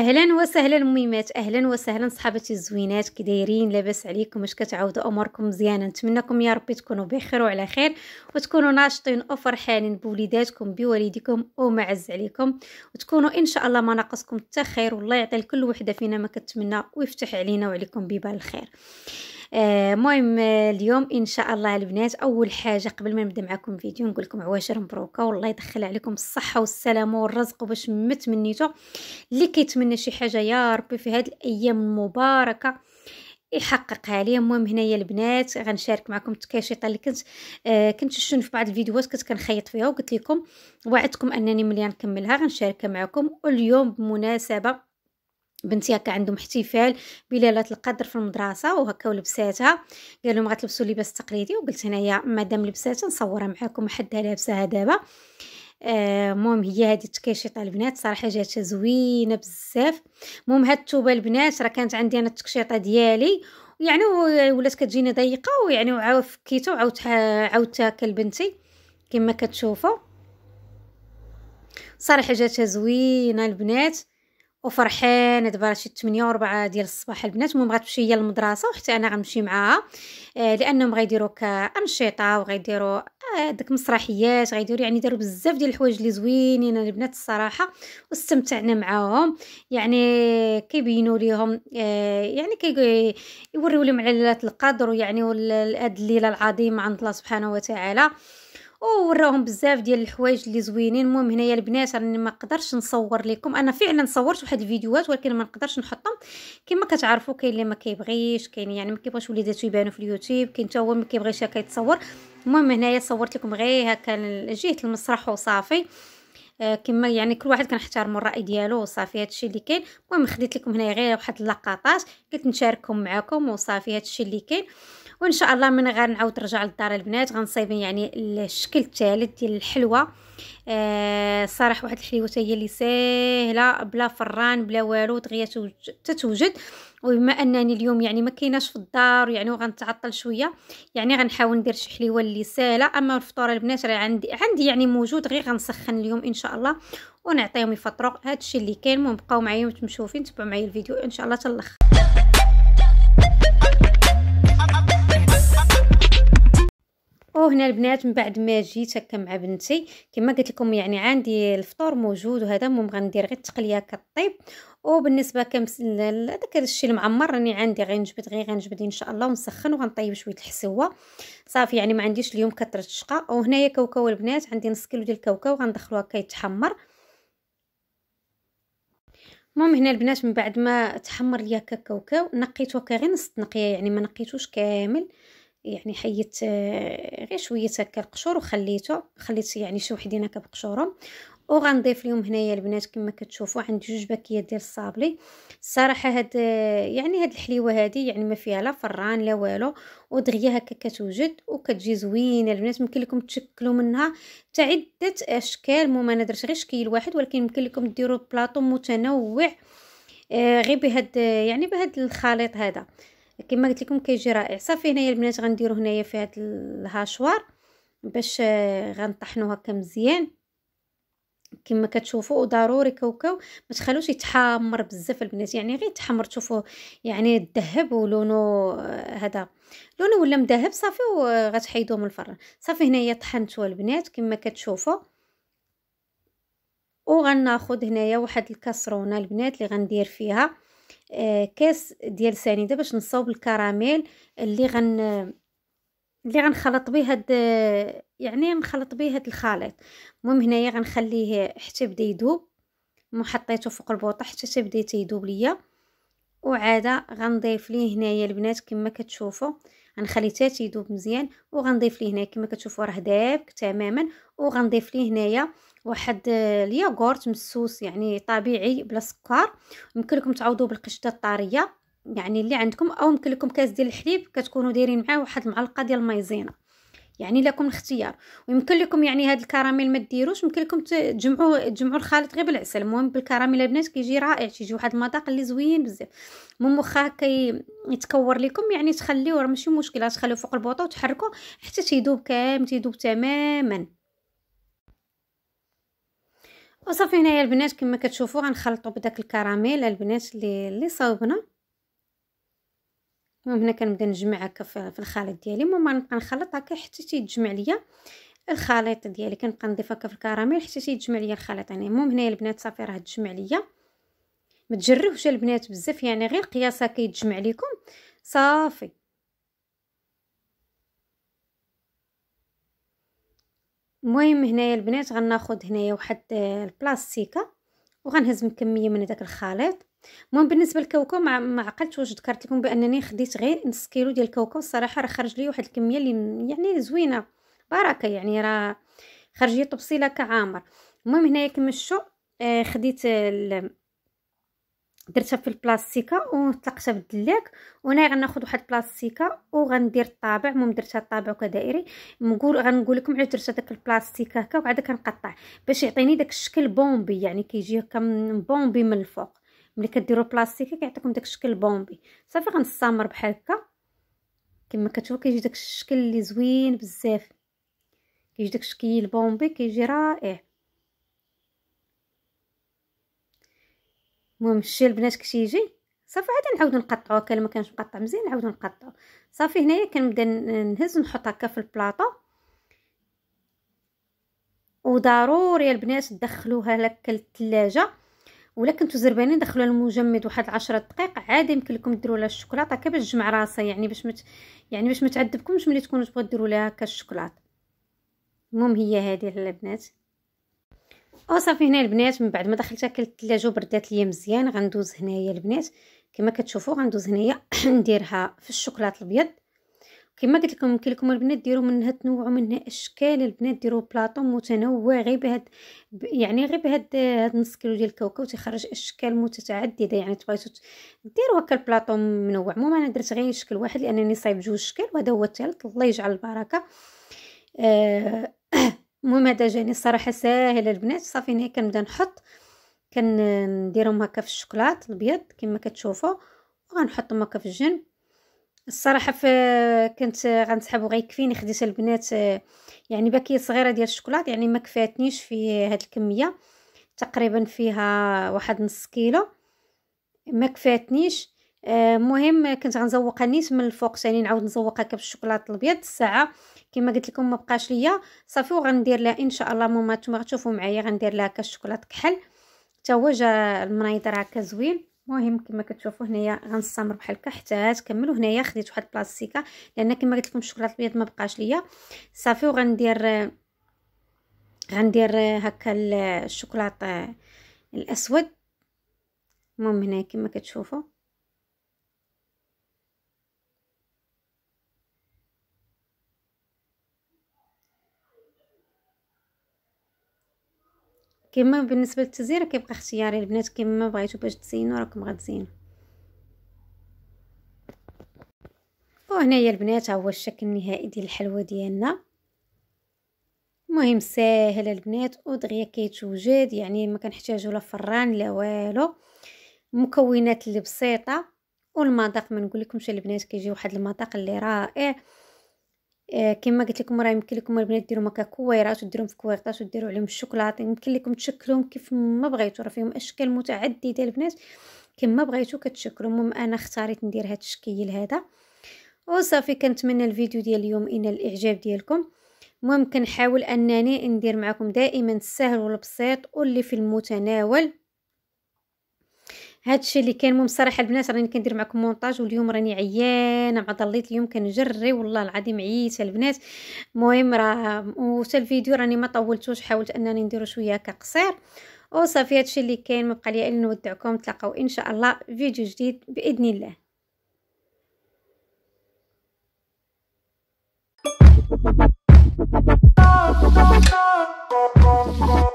اهلا وسهلا ميمات اهلا وسهلا صحابتي الزوينات كي دايرين لاباس عليكم واش كتعاودوا اموركم مزيانه نتمنىكم يا ربي تكونوا بخير وعلى خير وتكونوا ناشطين وفرحانين بوليداتكم بوالديكم ومعز عليكم وتكونوا ان شاء الله ما ناقصكم حتى خير والله يعطي لكل وحده فينا ما كتمنى ويفتح علينا وعليكم ببال الخير المهم آه، آه، اليوم ان شاء الله البنات اول حاجه قبل ما نبدا معكم الفيديو نقول لكم عواشر مبروكه والله يدخل عليكم الصحه والسلامه والرزق باش ما تمنيتو اللي كيتمنى شي حاجه يا ربي في هذه الايام المباركه يحققها لي المهم هنايا البنات غنشارك معكم التكاشيطه اللي كنت آه كنت شن في بعض الفيديوهات كنت كنخيط فيها وقلت لكم وعدتكم انني ملي نكملها غنشاركها معكم واليوم بمناسبه بنتي هكا عندهم احتفال بليله القدر في المدرسه وهكا ولبساتها قال لهم غتلبسوا اللباس التقليدي وقلت انايا مادام لبساتها نصورها معاكم حدها لابساها دابا آه، المهم آه هي هذه التكشيطه البنات صراحه جات زوينه بزاف المهم هاد التوبه البنات راه كانت عندي انا التكشيطه ديالي يعني ولات كتجيني ضيقه ويعني عاود فكيتها وعاود عاودتها كلبنتي كما كتشوفوا صراحه جاتها زوينه البنات وفرحان دابا شي 8 و4 ديال الصباح البنات المهم غتمشي هي للمدرسه وحتى انا غنمشي معاها آه، لانهم غيديروا كانشطه وغيديروا آه، داك مسرحيات غيديروا يعني داروا بزاف ديال الحوايج اللي زوينين البنات الصراحه واستمتعنا معاهم يعني كيبينوا ليهم آه، يعني كيوريو لهم ليله القدر ويعني هاد الليله العظيمه عند الله سبحانه وتعالى ووراهم بزاف ديال الحوايج اللي زوينين المهم هنايا البنات راني ما قدرش نصور لكم انا فعلا صورت واحد الفيديوهات ولكن ما نقدرش نحطهم كما كتعرفوا كاين اللي ما كيبغيش كاين يعني ما كيبغيش وليداتو يبانوا في اليوتيوب كاين حتى هو ما كيبغيش يتصور المهم هنايا صورت لكم غير هكا جهه المسرح وصافي آه، كما يعني كل واحد كنحترموا الراي ديالو وصافي هادشي اللي كاين المهم خديت لكم هنا غير واحد اللقطات قلت نشاركهم معكم وصافي هادشي اللي كاين وان شاء الله من غير نعاود نرجع للدار البنات غنصايب يعني الشكل الثالث ديال الحلوه آه صراحه واحد الحلوه هي اللي ساهله بلا فران بلا والو دغيا تتوجد وبما انني اليوم يعني ما كايناش في الدار يعني وغنتعطل شويه يعني غنحاول ندير شي حلوه اللي ساهله اما الفطور البنات راه عندي عندي يعني موجود غير غنسخن اليوم ان شاء الله ونعطيهم يفطروا الشيء اللي كاين المهم بقاو معايا وتمشوا فين تبعوا معايا الفيديو ان شاء الله تلخ وهنا البنات من بعد ما جيت هكا مع بنتي كما قلت لكم يعني عندي الفطور موجود وهذا المهم غندير غير التقليه كطيب وبالنسبه كم هذاك الشيء المعمر راني عندي غير نجبد غير غنجبد ان شاء الله ونسخن وغنطيب شويه الحسوه صافي يعني ما عنديش اليوم كثره الشقه وهنايا كاوكاو البنات عندي نص كيلو ديال الكاوكاو غندخلو هكا يتحمر المهم هنا البنات من بعد ما تحمر ليا هكا كاوكاو نقيته هكا غير نص نقيه يعني ما نقيتوش كامل يعني حيت آه، غير شويه هكا القشور وخليته خليت يعني شي وحدين هكا بقشورهم وغنضيف لهم هنايا البنات كما كتشوفوا عندي جوج باكيات ديال الصابلي الصراحه هاد آه، يعني هاد الحليوه هادي يعني ما فيها لا فران لا والو ودغيا هكا كتوجد وكتجي زوينه البنات يمكن لكم تشكلوا منها حتى عده اشكال مو ما ندرش غير شكل واحد ولكن يمكن لكم ديروا بلاطو متنوع آه، غير بهاد يعني بهاد الخليط هذا كما قلت لكم كيجي رائع صافي هنايا البنات غنديرو هنايا في هاد الهاشوار باش آه، غنطحنو هكا مزيان كما كتشوفوا وضروري كوكاو ما تخلوش يتحمر بزاف البنات يعني غير يتحمر تشوفوا يعني الذهب ولونو آه، هذا لونو ولا مذهب صافي وغتحيدوه آه، من الفرن صافي هنايا طحنتو البنات كما كتشوفوا وغناخذ هنايا واحد الكاسرونه البنات اللي غندير فيها آه، كاس ديال سنيده باش نصاوب الكراميل اللي غن اللي غنخلط به هاد يعني نخلط به هاد الخليط المهم هنايا غنخليه حتى بدا يذوب محطيته فوق البوطه حتى تبدا تيذوب ليا وعاده غنضيف ليه هنايا البنات كما كتشوفوا غنخلي حتى يذوب مزيان وغنضيف ليه هنا كما كتشوفوا راه داب تماما وغنضيف ليه هنايا واحد الياغورت مسوس يعني طبيعي بلا سكر يمكن لكم تعوضوه بالقشطه الطريه يعني اللي عندكم او يمكن لكم كاس ديال الحليب كتكونوا دايرين معاه واحد المعلقه ديال المايزينا يعني لكم الاختيار ويمكن لكم يعني هاد الكراميل ما ديروش يمكن لكم تجمعوا تجمعوا الخليط غير بالعسل المهم بالكراميل البنات كيجي رائع تيجي واحد المذاق اللي زوين بزاف المهم مخها كي يتكور لكم يعني تخليوه راه ماشي مشكله تخليوه فوق البوطه وتحركوا حتى تيذوب كامل تيذوب تماما وصافي هنايا البنات كما كتشوفوا غنخلطوا بداك الكراميل البنات اللي اللي صاوبنا المهم هنا كنبدا نجمع هكا في الخليط ديالي المهم غنبقى نخلط هكا حتى تيتجمع ليا الخليط ديالي كنبقى نضيف هكا في الكراميل حتى تيتجمع ليا الخليط يعني المهم هنايا البنات صافي راه تجمع ليا ما تجرهوش البنات بزاف يعني غير قياس هكا يتجمع لكم صافي المهم هنايا البنات غناخذ هنايا واحد البلاستيكه وغنهز كميه من داك الخليط المهم بالنسبه للكاوكاو ما مع... عقلتش واش ذكرت لكم بانني خديت غير نص كيلو ديال الكاوكاو الصراحه راه خرج لي واحد الكميه اللي يعني زوينه بركه يعني راه خرج لي طبسيله كعامر المهم هنايا كمشو آه خديت درتها في البلاستيكه وطلقتها بالدلاك وهنا غناخذ واحد البلاستيكه وغندير الطابع المهم درتها الطابع كدائري نقول غنقول لكم علاش درت داك البلاستيكه هكا وبعدا كنقطع باش يعطيني داك الشكل بومبي يعني كيجي هكا بومبي من الفوق ملي كديروا بلاستيك كيعطيكم داك الشكل بومبي صافي غنستمر بحال هكا كما كتشوفوا كيجي داك الشكل اللي زوين بزاف كيجي داك الشكل بومبي كيجي رائع المهم الشيء البنات يجي صافي عاد نعاود نقطعو كان ما كانش مقطع مزيان نعاود نقطعو صافي هنايا كنبدا نهز نحط هكا في البلاطو وضروري البنات تدخلوها لك الثلاجه ولا كنتو زربانين دخلوا المجمد واحد 10 دقائق عادي يمكن لكم ديروا لها الشوكولاته كي باش تجمع راسها يعني باش مت يعني باش ما تعذبكمش ملي تكونوا تبغوا ديروا لها كالشوكولاط المهم هي هذه البنات وصافي هنا البنات من بعد ما دخلتها الثلاجه وبردات ليا مزيان غندوز هنايا البنات كما كتشوفوا غندوز هنايا نديرها في الشوكولاط الابيض كما قلت لكم يمكن لكم البنات ديروا منها تنوعوا منها اشكال البنات ديروا بلاطو متنوع غير بهاد يعني غير بهاد هاد نص كيلو ديال الكاوكاو تيخرج اشكال متعدده يعني تبغيتو ديروا هكا البلاطو منوع المهم انا درت غير شكل واحد لانني صايب جوج شكل وهذا هو الثالث الله يجعل البركه آه، المهم آه هذا جاني الصراحه ساهل البنات صافي هنا كنبدا نحط كنديرهم هكا في الشوكولات الابيض كما كتشوفوا وغنحطهم هكا في الجنب الصراحه كنت غنسحب وغيكفيني يكفيني خديت البنات يعني باكيه صغيره ديال الشوكولات يعني ما كفاتنيش في هاد الكميه تقريبا فيها واحد نص كيلو ما كفاتنيش المهم كنت غنزوقها نيت من الفوق ثاني نعاود نزوقها هكا الشوكولات الابيض الساعه كما قلت لكم ما بقاش ليا صافي وغندير لها ان شاء الله ماما نتوما غتشوفوا معايا غندير لها كشوكولات كحل حتى هو جا المنايضر هكا زوين المهم كما كتشوفوا هنايا غنستمر بحال هكا حتى تكملوا هنايا خديت واحد البلاستيكه لان كما قلت لكم الشوكولاط البيض ما بقاش ليا صافي وغندير غندير هكا الشوكولاط الاسود المهم هنا كما كتشوفوا كما بالنسبه للتزيين كيبقى اختياري البنات كما بغيتو باش تزينوا راكم غتزينوا وهنايا البنات ها هو الشكل النهائي ديال الحلوه ديالنا المهم ساهل البنات ودغيا كيتوجد يعني ما كنحتاجو لا فران لا والو المكونات اللي بسيطه والمذاق ما نقول لكمش البنات كيجي واحد المذاق اللي رائع آه، كما قلت لكم راه يمكن لكم البنات ديروا مكا كويرات وديروهم في كويرطات وديروا عليهم الشوكولاط يمكن لكم تشكلوهم كيف ما بغيتوا راه فيهم اشكال متعدده البنات كما بغيتوا كتشكلوا المهم انا اختاريت ندير هذا الشكل هذا وصافي كنتمنى الفيديو ديال اليوم ينال الاعجاب ديالكم المهم كنحاول انني ندير معكم دائما السهل والبسيط واللي في المتناول هادشي اللي كان المهم صراحه البنات راني كندير معكم مونتاج واليوم راني عيانه مع ضليت اليوم كنجري والله العظيم عييت البنات المهم راه وتا الفيديو راني ما طولتوش حاولت انني نديرو شويه كقصير وصافي هادشي اللي كاين ما لي الا نودعكم تلاقاو ان شاء الله فيديو جديد باذن الله oh, oh